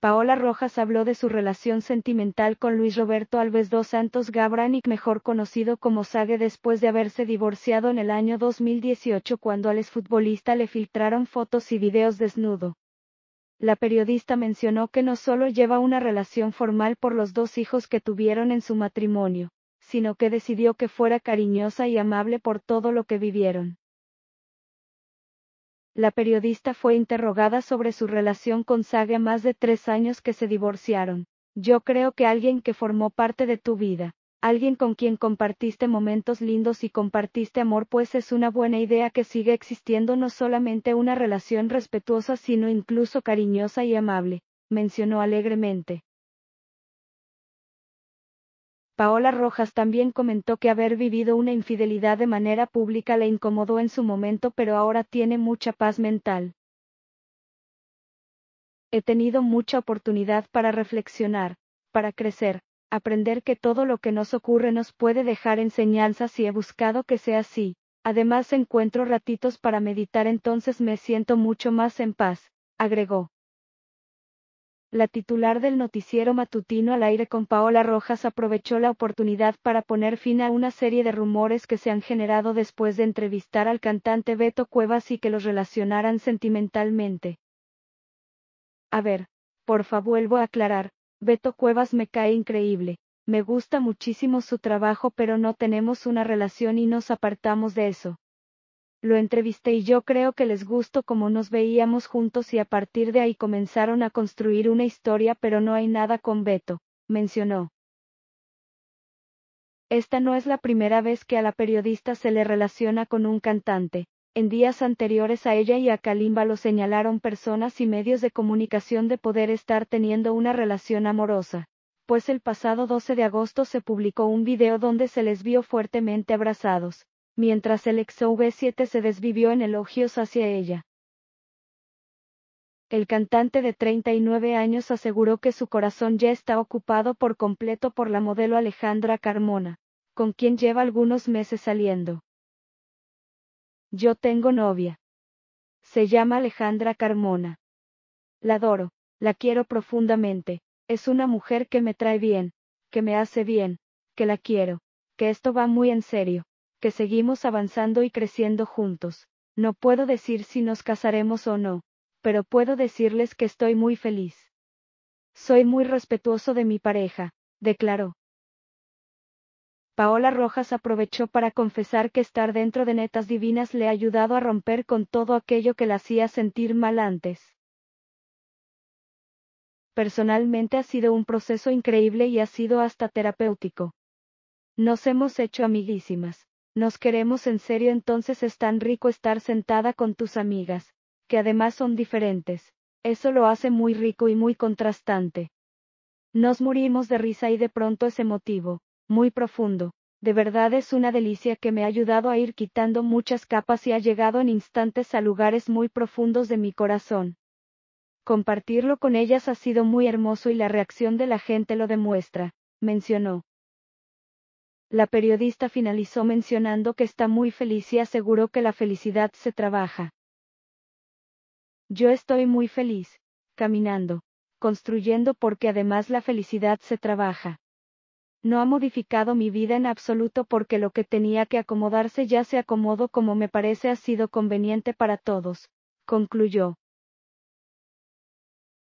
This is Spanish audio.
Paola Rojas habló de su relación sentimental con Luis Roberto Alves dos Santos Gabranic, mejor conocido como Sage, después de haberse divorciado en el año 2018 cuando al exfutbolista le filtraron fotos y videos desnudo. La periodista mencionó que no solo lleva una relación formal por los dos hijos que tuvieron en su matrimonio, sino que decidió que fuera cariñosa y amable por todo lo que vivieron la periodista fue interrogada sobre su relación con Saga más de tres años que se divorciaron. Yo creo que alguien que formó parte de tu vida, alguien con quien compartiste momentos lindos y compartiste amor, pues es una buena idea que siga existiendo no solamente una relación respetuosa, sino incluso cariñosa y amable, mencionó alegremente. Paola Rojas también comentó que haber vivido una infidelidad de manera pública le incomodó en su momento pero ahora tiene mucha paz mental. He tenido mucha oportunidad para reflexionar, para crecer, aprender que todo lo que nos ocurre nos puede dejar enseñanzas y he buscado que sea así. Además encuentro ratitos para meditar entonces me siento mucho más en paz, agregó la titular del noticiero matutino al aire con Paola Rojas aprovechó la oportunidad para poner fin a una serie de rumores que se han generado después de entrevistar al cantante Beto Cuevas y que los relacionaran sentimentalmente. A ver, por favor vuelvo a aclarar, Beto Cuevas me cae increíble, me gusta muchísimo su trabajo pero no tenemos una relación y nos apartamos de eso. Lo entrevisté y yo creo que les gustó como nos veíamos juntos y a partir de ahí comenzaron a construir una historia pero no hay nada con Beto, mencionó. Esta no es la primera vez que a la periodista se le relaciona con un cantante. En días anteriores a ella y a Kalimba lo señalaron personas y medios de comunicación de poder estar teniendo una relación amorosa. Pues el pasado 12 de agosto se publicó un video donde se les vio fuertemente abrazados mientras el v 7 se desvivió en elogios hacia ella. El cantante de 39 años aseguró que su corazón ya está ocupado por completo por la modelo Alejandra Carmona, con quien lleva algunos meses saliendo. Yo tengo novia. Se llama Alejandra Carmona. La adoro, la quiero profundamente, es una mujer que me trae bien, que me hace bien, que la quiero, que esto va muy en serio que seguimos avanzando y creciendo juntos. No puedo decir si nos casaremos o no, pero puedo decirles que estoy muy feliz. Soy muy respetuoso de mi pareja, declaró. Paola Rojas aprovechó para confesar que estar dentro de netas divinas le ha ayudado a romper con todo aquello que la hacía sentir mal antes. Personalmente ha sido un proceso increíble y ha sido hasta terapéutico. Nos hemos hecho amiguísimas, nos queremos en serio entonces es tan rico estar sentada con tus amigas, que además son diferentes. Eso lo hace muy rico y muy contrastante. Nos murimos de risa y de pronto ese motivo, muy profundo. De verdad es una delicia que me ha ayudado a ir quitando muchas capas y ha llegado en instantes a lugares muy profundos de mi corazón. Compartirlo con ellas ha sido muy hermoso y la reacción de la gente lo demuestra, mencionó. La periodista finalizó mencionando que está muy feliz y aseguró que la felicidad se trabaja. Yo estoy muy feliz, caminando, construyendo porque además la felicidad se trabaja. No ha modificado mi vida en absoluto porque lo que tenía que acomodarse ya se acomodo como me parece ha sido conveniente para todos, concluyó.